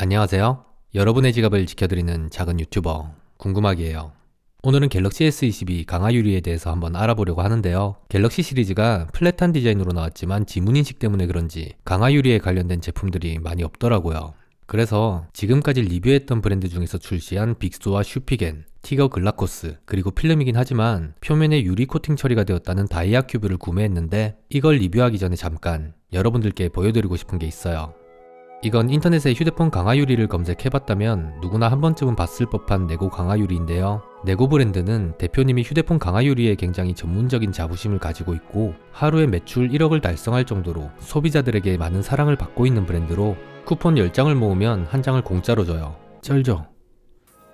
안녕하세요. 여러분의 지갑을 지켜드리는 작은 유튜버 궁금하기에요 오늘은 갤럭시 S22 강화 유리에 대해서 한번 알아보려고 하는데요. 갤럭시 시리즈가 플랫한 디자인으로 나왔지만 지문 인식 때문에 그런지 강화 유리에 관련된 제품들이 많이 없더라고요. 그래서 지금까지 리뷰했던 브랜드 중에서 출시한 빅스와 슈피겐, 티거 글라코스, 그리고 필름이긴 하지만 표면에 유리 코팅 처리가 되었다는 다이아 큐브를 구매했는데 이걸 리뷰하기 전에 잠깐 여러분들께 보여드리고 싶은 게 있어요. 이건 인터넷에 휴대폰 강화유리를 검색해봤다면 누구나 한 번쯤은 봤을 법한 네고 강화유리인데요. 네고 브랜드는 대표님이 휴대폰 강화유리에 굉장히 전문적인 자부심을 가지고 있고 하루에 매출 1억을 달성할 정도로 소비자들에게 많은 사랑을 받고 있는 브랜드로 쿠폰 10장을 모으면 한 장을 공짜로 줘요. 쩔죠?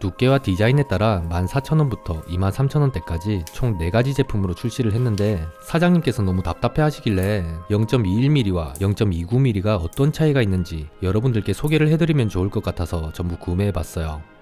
두께와 디자인에 따라 14,000원부터 23,000원대까지 총 4가지 제품으로 출시를 했는데 사장님께서 너무 답답해 하시길래 0.21mm와 0.29mm가 어떤 차이가 있는지 여러분들께 소개를 해드리면 좋을 것 같아서 전부 구매해봤어요.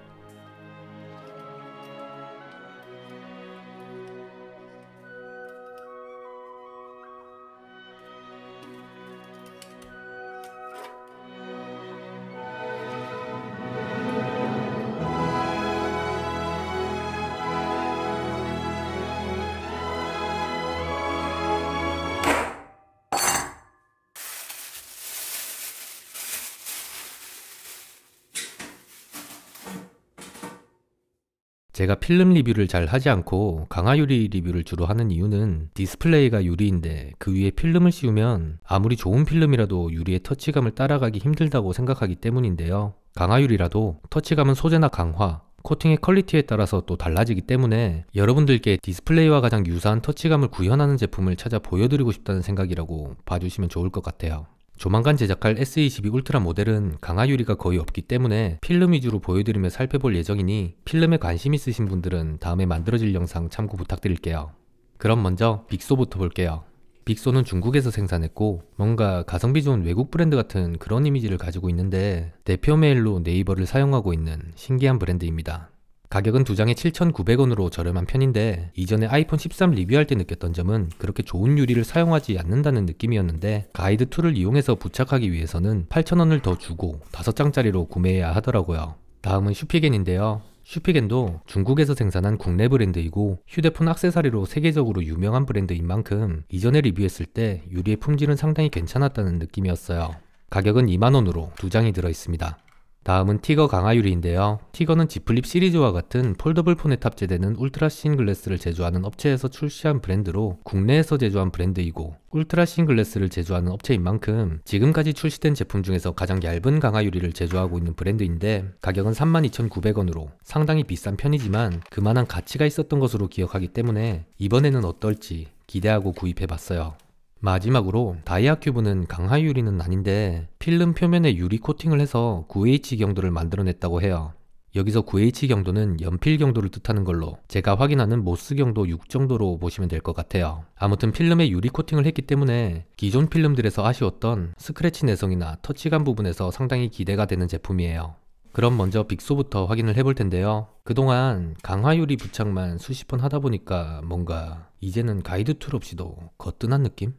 제가 필름 리뷰를 잘 하지 않고 강화유리 리뷰를 주로 하는 이유는 디스플레이가 유리인데 그 위에 필름을 씌우면 아무리 좋은 필름이라도 유리의 터치감을 따라가기 힘들다고 생각하기 때문인데요. 강화유리라도 터치감은 소재나 강화, 코팅의 퀄리티에 따라서 또 달라지기 때문에 여러분들께 디스플레이와 가장 유사한 터치감을 구현하는 제품을 찾아 보여드리고 싶다는 생각이라고 봐주시면 좋을 것 같아요. 조만간 제작할 S22 울트라 모델은 강화 유리가 거의 없기 때문에 필름 위주로 보여드리며 살펴볼 예정이니 필름에 관심 있으신 분들은 다음에 만들어질 영상 참고 부탁드릴게요. 그럼 먼저 빅소부터 볼게요. 빅소는 중국에서 생산했고 뭔가 가성비 좋은 외국 브랜드 같은 그런 이미지를 가지고 있는데 대표 메일로 네이버를 사용하고 있는 신기한 브랜드입니다. 가격은 두 장에 7,900원으로 저렴한 편인데 이전에 아이폰 13 리뷰할 때 느꼈던 점은 그렇게 좋은 유리를 사용하지 않는다는 느낌이었는데 가이드 툴을 이용해서 부착하기 위해서는 8,000원을 더 주고 5장짜리로 구매해야 하더라고요. 다음은 슈피겐인데요. 슈피겐도 중국에서 생산한 국내 브랜드이고 휴대폰 악세사리로 세계적으로 유명한 브랜드인 만큼 이전에 리뷰했을 때 유리의 품질은 상당히 괜찮았다는 느낌이었어요. 가격은 2만원으로 두 장이 들어있습니다. 다음은 티거 강화유리인데요. 티거는 지플립 시리즈와 같은 폴더블 폰에 탑재되는 울트라싱 글래스를 제조하는 업체에서 출시한 브랜드로 국내에서 제조한 브랜드이고 울트라싱 글래스를 제조하는 업체인 만큼 지금까지 출시된 제품 중에서 가장 얇은 강화유리를 제조하고 있는 브랜드인데 가격은 32,900원으로 상당히 비싼 편이지만 그만한 가치가 있었던 것으로 기억하기 때문에 이번에는 어떨지 기대하고 구입해봤어요. 마지막으로 다이아 큐브는 강화 유리는 아닌데 필름 표면에 유리 코팅을 해서 9H 경도를 만들어냈다고 해요. 여기서 9H 경도는 연필 경도를 뜻하는 걸로 제가 확인하는 모스 경도 6 정도로 보시면 될 것 같아요. 아무튼 필름에 유리 코팅을 했기 때문에 기존 필름들에서 아쉬웠던 스크래치 내성이나 터치감 부분에서 상당히 기대가 되는 제품이에요. 그럼 먼저 빅소부터 확인을 해볼 텐데요. 그동안 강화유리 부착만 수십 번 하다 보니까 뭔가 이제는 가이드 툴 없이도 거뜬한 느낌?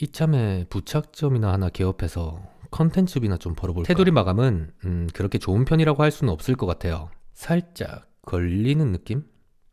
이참에 부착점이나 하나 개업해서 컨텐츠비나 좀 벌어볼까 테두리 마감은 음, 그렇게 좋은 편이라고 할 수는 없을 것 같아요 살짝 걸리는 느낌?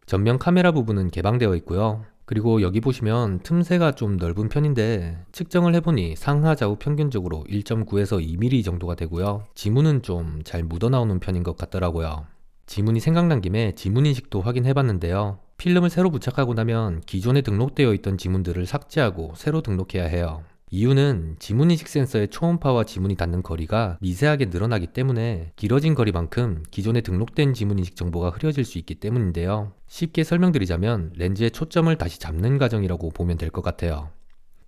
전면 카메라 부분은 개방되어 있고요 그리고 여기 보시면 틈새가 좀 넓은 편인데 측정을 해보니 상하좌우 평균적으로 1.9에서 2mm 정도가 되고요 지문은 좀 잘 묻어나오는 편인 것 같더라고요 지문이 생각난 김에 지문 인식도 확인해봤는데요 필름을 새로 부착하고 나면 기존에 등록되어 있던 지문들을 삭제하고 새로 등록해야 해요. 이유는 지문 인식 센서의 초음파와 지문이 닿는 거리가 미세하게 늘어나기 때문에 길어진 거리만큼 기존에 등록된 지문 인식 정보가 흐려질 수 있기 때문인데요. 쉽게 설명드리자면 렌즈의 초점을 다시 잡는 과정이라고 보면 될 것 같아요.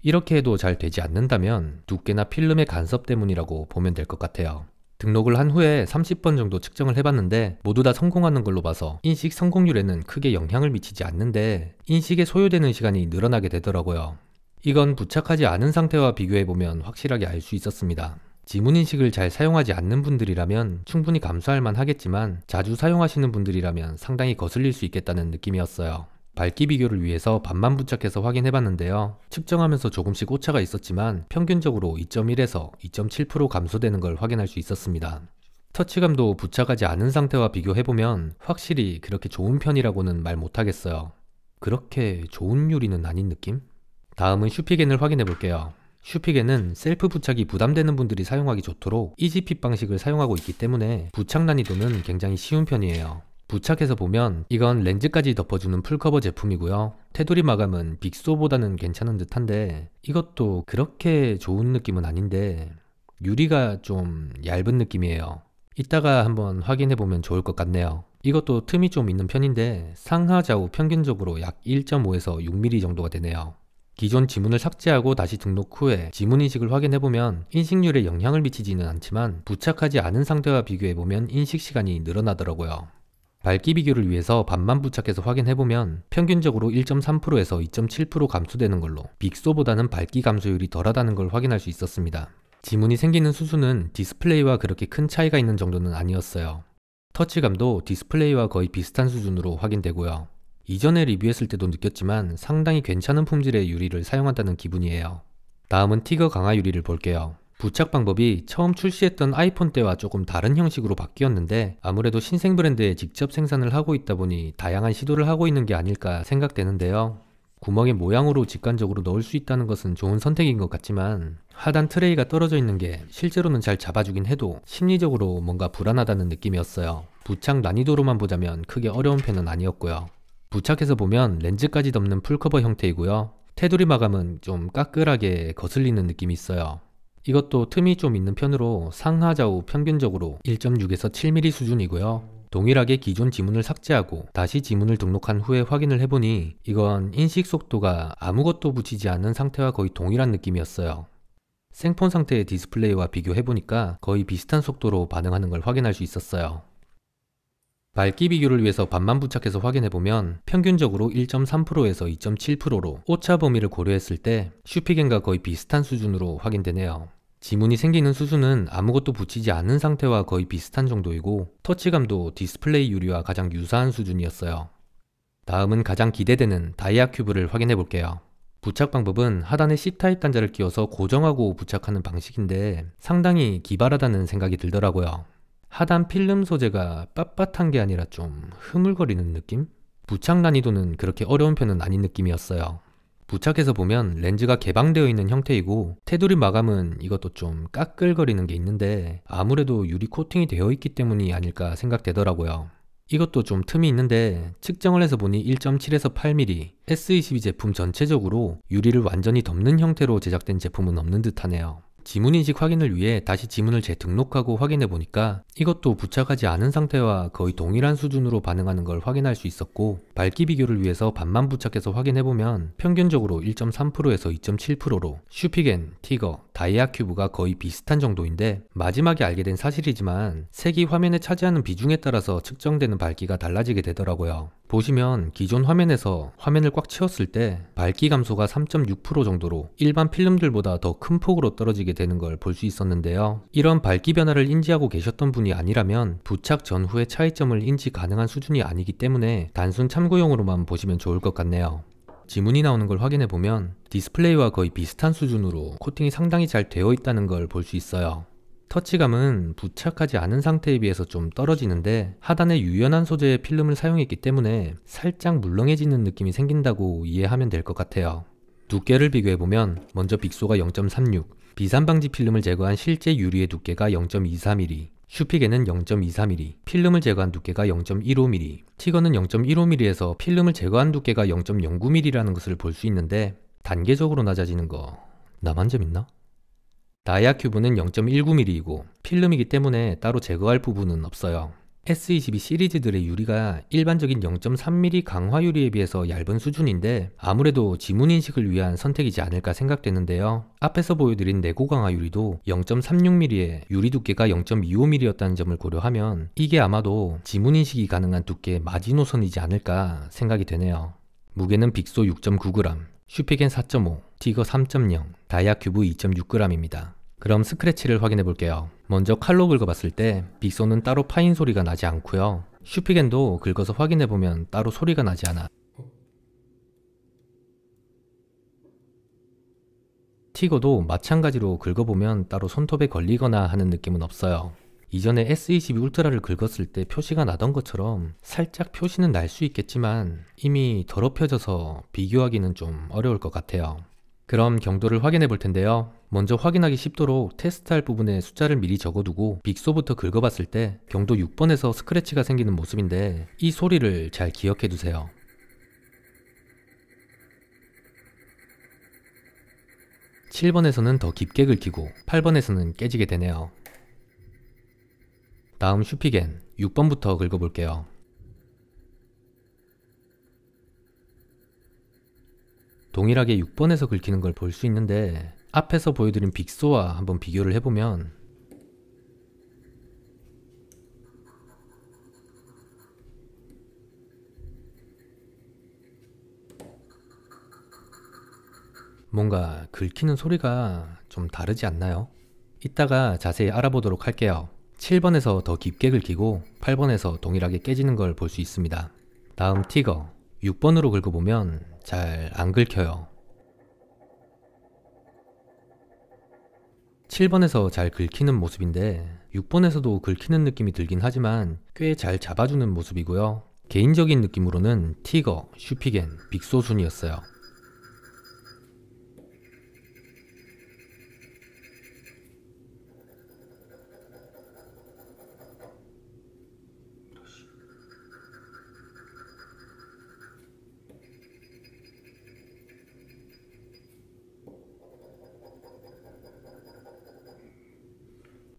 이렇게 해도 잘 되지 않는다면 두께나 필름의 간섭 때문이라고 보면 될 것 같아요. 등록을 한 후에 30번 정도 측정을 해봤는데 모두 다 성공하는 걸로 봐서 인식 성공률에는 크게 영향을 미치지 않는데 인식에 소요되는 시간이 늘어나게 되더라고요. 이건 부착하지 않은 상태와 비교해보면 확실하게 알 수 있었습니다. 지문인식을 잘 사용하지 않는 분들이라면 충분히 감수할 만 하겠지만 자주 사용하시는 분들이라면 상당히 거슬릴 수 있겠다는 느낌이었어요. 밝기 비교를 위해서 반만 부착해서 확인해 봤는데요. 측정하면서 조금씩 오차가 있었지만 평균적으로 2.1에서 2.7% 감소되는 걸 확인할 수 있었습니다. 터치감도 부착하지 않은 상태와 비교해보면 확실히 그렇게 좋은 편이라고는 말 못하겠어요. 그렇게 좋은 요리는 아닌 느낌? 다음은 슈피겐을 확인해 볼게요. 슈피겐은 셀프 부착이 부담되는 분들이 사용하기 좋도록 EGP 방식을 사용하고 있기 때문에 부착 난이도는 굉장히 쉬운 편이에요. 부착해서 보면 이건 렌즈까지 덮어주는 풀커버 제품이고요. 테두리 마감은 빅소보다는 괜찮은 듯한데 이것도 그렇게 좋은 느낌은 아닌데 유리가 좀 얇은 느낌이에요. 이따가 한번 확인해 보면 좋을 것 같네요. 이것도 틈이 좀 있는 편인데 상하 좌우 평균적으로 약 1.5에서 6mm 정도가 되네요. 기존 지문을 삭제하고 다시 등록 후에 지문 인식을 확인해보면 인식률에 영향을 미치지는 않지만 부착하지 않은 상태와 비교해보면 인식 시간이 늘어나더라고요. 밝기 비교를 위해서 반만 부착해서 확인해보면 평균적으로 1.3%에서 2.7% 감소되는 걸로 빅소보다는 밝기 감소율이 덜하다는 걸 확인할 수 있었습니다. 지문이 생기는 수수는 디스플레이와 그렇게 큰 차이가 있는 정도는 아니었어요. 터치감도 디스플레이와 거의 비슷한 수준으로 확인되고요. 이전에 리뷰했을 때도 느꼈지만 상당히 괜찮은 품질의 유리를 사용한다는 기분이에요. 다음은 티거 강화 유리를 볼게요. 부착 방법이 처음 출시했던 아이폰 때와 조금 다른 형식으로 바뀌었는데 아무래도 신생 브랜드에 직접 생산을 하고 있다 보니 다양한 시도를 하고 있는 게 아닐까 생각되는데요. 구멍의 모양으로 직관적으로 넣을 수 있다는 것은 좋은 선택인 것 같지만 하단 트레이가 떨어져 있는 게 실제로는 잘 잡아주긴 해도 심리적으로 뭔가 불안하다는 느낌이었어요. 부착 난이도로만 보자면 크게 어려운 편은 아니었고요. 부착해서 보면 렌즈까지 덮는 풀커버 형태이고요. 테두리 마감은 좀 까끌하게 거슬리는 느낌이 있어요. 이것도 틈이 좀 있는 편으로 상하좌우 평균적으로 1.6에서 7mm 수준이고요. 동일하게 기존 지문을 삭제하고 다시 지문을 등록한 후에 확인을 해보니 이건 인식 속도가 아무것도 붙이지 않은 상태와 거의 동일한 느낌이었어요. 생폰 상태의 디스플레이와 비교해보니까 거의 비슷한 속도로 반응하는 걸 확인할 수 있었어요. 밝기 비교를 위해서 반만 부착해서 확인해보면 평균적으로 1.3%에서 2.7%로 오차 범위를 고려했을 때 슈피겐과 거의 비슷한 수준으로 확인되네요. 지문이 생기는 수순은 아무것도 붙이지 않은 상태와 거의 비슷한 정도이고 터치감도 디스플레이 유리와 가장 유사한 수준이었어요. 다음은 가장 기대되는 다이아 큐브를 확인해 볼게요. 부착 방법은 하단에 C타입 단자를 끼워서 고정하고 부착하는 방식인데 상당히 기발하다는 생각이 들더라고요. 하단 필름 소재가 빳빳한 게 아니라 좀 흐물거리는 느낌? 부착 난이도는 그렇게 어려운 편은 아닌 느낌이었어요. 부착해서 보면 렌즈가 개방되어 있는 형태이고 테두리 마감은 이것도 좀 까끌거리는 게 있는데 아무래도 유리 코팅이 되어 있기 때문이 아닐까 생각되더라고요. 이것도 좀 틈이 있는데 측정을 해서 보니 1.7에서 8mm S22 제품 전체적으로 유리를 완전히 덮는 형태로 제작된 제품은 없는 듯하네요. 지문인식 확인을 위해 다시 지문을 재등록하고 확인해 보니까 이것도 부착하지 않은 상태와 거의 동일한 수준으로 반응하는 걸 확인할 수 있었고 밝기 비교를 위해서 반만 부착해서 확인해 보면 평균적으로 1.3%에서 2.7%로 슈피겐, 티거, 다이아 큐브가 거의 비슷한 정도인데 마지막에 알게 된 사실이지만 색이 화면에 차지하는 비중에 따라서 측정되는 밝기가 달라지게 되더라고요. 보시면 기존 화면에서 화면을 꽉 채웠을 때 밝기 감소가 3.6% 정도로 일반 필름들보다 더 큰 폭으로 떨어지게 되는 걸 볼 수 있었는데요. 이런 밝기 변화를 인지하고 계셨던 분이 아니라면 부착 전후의 차이점을 인지 가능한 수준이 아니기 때문에 단순 참고용으로만 보시면 좋을 것 같네요. 지문이 나오는 걸 확인해 보면 디스플레이와 거의 비슷한 수준으로 코팅이 상당히 잘 되어 있다는 걸 볼 수 있어요. 터치감은 부착하지 않은 상태에 비해서 좀 떨어지는데 하단에 유연한 소재의 필름을 사용했기 때문에 살짝 물렁해지는 느낌이 생긴다고 이해하면 될 것 같아요. 두께를 비교해보면 먼저 빅소가 0.36, 비산방지 필름을 제거한 실제 유리의 두께가 0 2 3 m m 슈픽에는 0.24mm, 필름을 제거한 두께가 0.15mm, 티거는 0.15mm에서 필름을 제거한 두께가 0.09mm라는 것을 볼 수 있는데 단계적으로 낮아지는 거 나만 재밌나? 다이아 큐브는 0.19mm이고 필름이기 때문에 따로 제거할 부분은 없어요. S22 시리즈들의 유리가 일반적인 0.3mm 강화 유리에 비해서 얇은 수준인데 아무래도 지문 인식을 위한 선택이지 않을까 생각되는데요. 앞에서 보여드린 내고 강화 유리도 0.36mm에 유리 두께가 0.25mm였다는 점을 고려하면 이게 아마도 지문 인식이 가능한 두께 마지노선이지 않을까 생각이 되네요. 무게는 빅소 6.9g, 슈피겐 4.5, 티거 3.0, 다이아큐브 2.6g입니다. 그럼 스크래치를 확인해 볼게요. 먼저 칼로 긁어봤을 때빅소는 따로 파인 소리가 나지 않고요. 슈피겐도 긁어서 확인해보면 따로 소리가 나지 않아. 티거도 마찬가지로 긁어보면 따로 손톱에 걸리거나 하는 느낌은 없어요. 이전에 S22 울트라를 긁었을 때 표시가 나던 것처럼 살짝 표시는 날 수 있겠지만 이미 더럽혀져서 비교하기는 좀 어려울 것 같아요. 그럼 경도를 확인해 볼 텐데요. 먼저 확인하기 쉽도록 테스트할 부분에 숫자를 미리 적어두고 빅소부터 긁어봤을 때 경도 6번에서 스크래치가 생기는 모습인데 이 소리를 잘 기억해 두세요. 7번에서는더 깊게 긁히고 8번에서는 깨지게 되네요. 다음 슈피겐 6번부터 긁어볼게요. 동일하게 6번에서 긁히는 걸 볼 수 있는데 앞에서 보여드린 빅소와 한번 비교를 해보면 뭔가 긁히는 소리가 좀 다르지 않나요? 이따가 자세히 알아보도록 할게요. 7번에서 더 깊게 긁히고 8번에서 동일하게 깨지는 걸 볼 수 있습니다. 다음 티거 6번으로 긁어보면 잘안 긁혀요. 7번에서 잘 긁히는 모습인데 6번에서도 긁히는 느낌이 들긴 하지만 꽤 잘 잡아주는 모습이고요. 개인적인 느낌으로는 티거, 슈피겐, 빅소 순이었어요.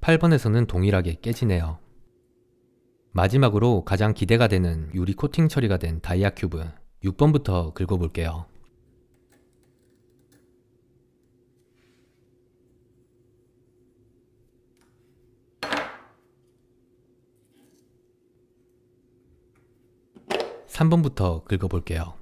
8번에서는 동일하게 깨지네요. 마지막으로 가장 기대가 되는 유리 코팅 처리가 된 다이아 큐브 6번부터 긁어볼게요. (3번부터) 긁어볼게요.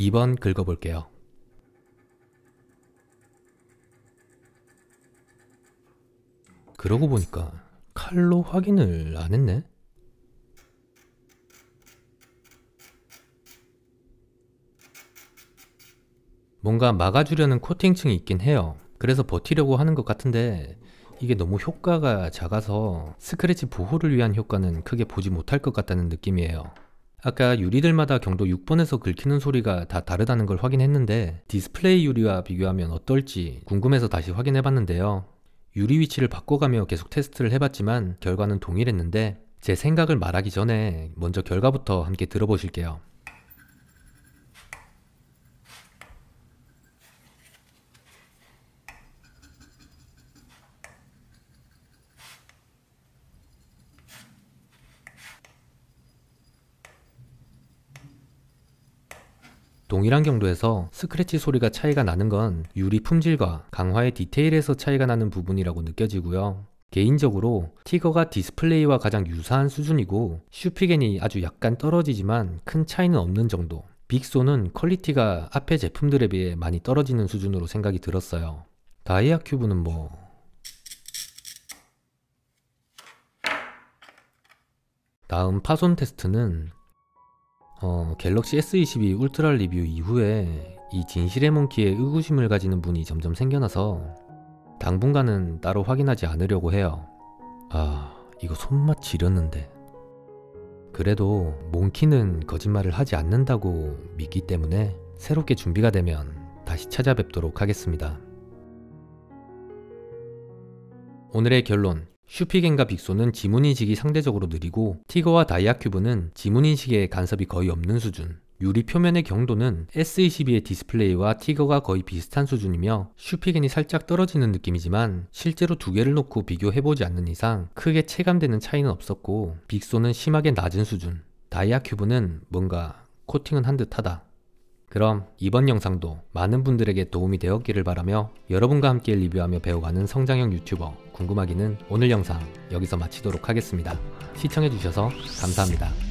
2번 긁어볼게요. 그러고 보니까 칼로 확인을 안 했네? 뭔가 막아주려는 코팅층이 있긴 해요. 그래서 버티려고 하는 것 같은데 이게 너무 효과가 작아서 스크래치 보호를 위한 효과는 크게 보지 못할 것 같다는 느낌이에요. 아까 유리들마다 경도 6번에서 긁히는 소리가 다 다르다는 걸 확인했는데 디스플레이 유리와 비교하면 어떨지 궁금해서 다시 확인해봤는데요. 유리 위치를 바꿔가며 계속 테스트를 해봤지만 결과는 동일했는데 제 생각을 말하기 전에 먼저 결과부터 함께 들어보실게요. 동일한 경도에서 스크래치 소리가 차이가 나는 건 유리 품질과 강화의 디테일에서 차이가 나는 부분이라고 느껴지고요. 개인적으로 티거가 디스플레이와 가장 유사한 수준이고 슈피겐이 아주 약간 떨어지지만 큰 차이는 없는 정도 빅소는 퀄리티가 앞의 제품들에 비해 많이 떨어지는 수준으로 생각이 들었어요. 다이아 큐브는 뭐... 다음 파손 테스트는 어, 갤럭시 S22 울트라 리뷰 이후에 이 진실의 몽키에 의구심을 가지는 분이 점점 생겨나서 당분간은 따로 확인하지 않으려고 해요. 아, 이거 손맛 지렸는데. 그래도 몽키는 거짓말을 하지 않는다고 믿기 때문에 새롭게 준비가 되면 다시 찾아뵙도록 하겠습니다. 오늘의 결론 슈피겐과 빅소는 지문인식이 상대적으로 느리고 티거와 다이아큐브는 지문인식에 간섭이 거의 없는 수준 유리 표면의 경도는 S22의 디스플레이와 티거가 거의 비슷한 수준이며 슈피겐이 살짝 떨어지는 느낌이지만 실제로 두 개를 놓고 비교해보지 않는 이상 크게 체감되는 차이는 없었고 빅소는 심하게 낮은 수준 다이아큐브는 뭔가 코팅은 한 듯하다 그럼 이번 영상도 많은 분들에게 도움이 되었기를 바라며 여러분과 함께 리뷰하며 배워가는 성장형 유튜버 궁금하기는 오늘 영상 여기서 마치도록 하겠습니다. 시청해주셔서 감사합니다.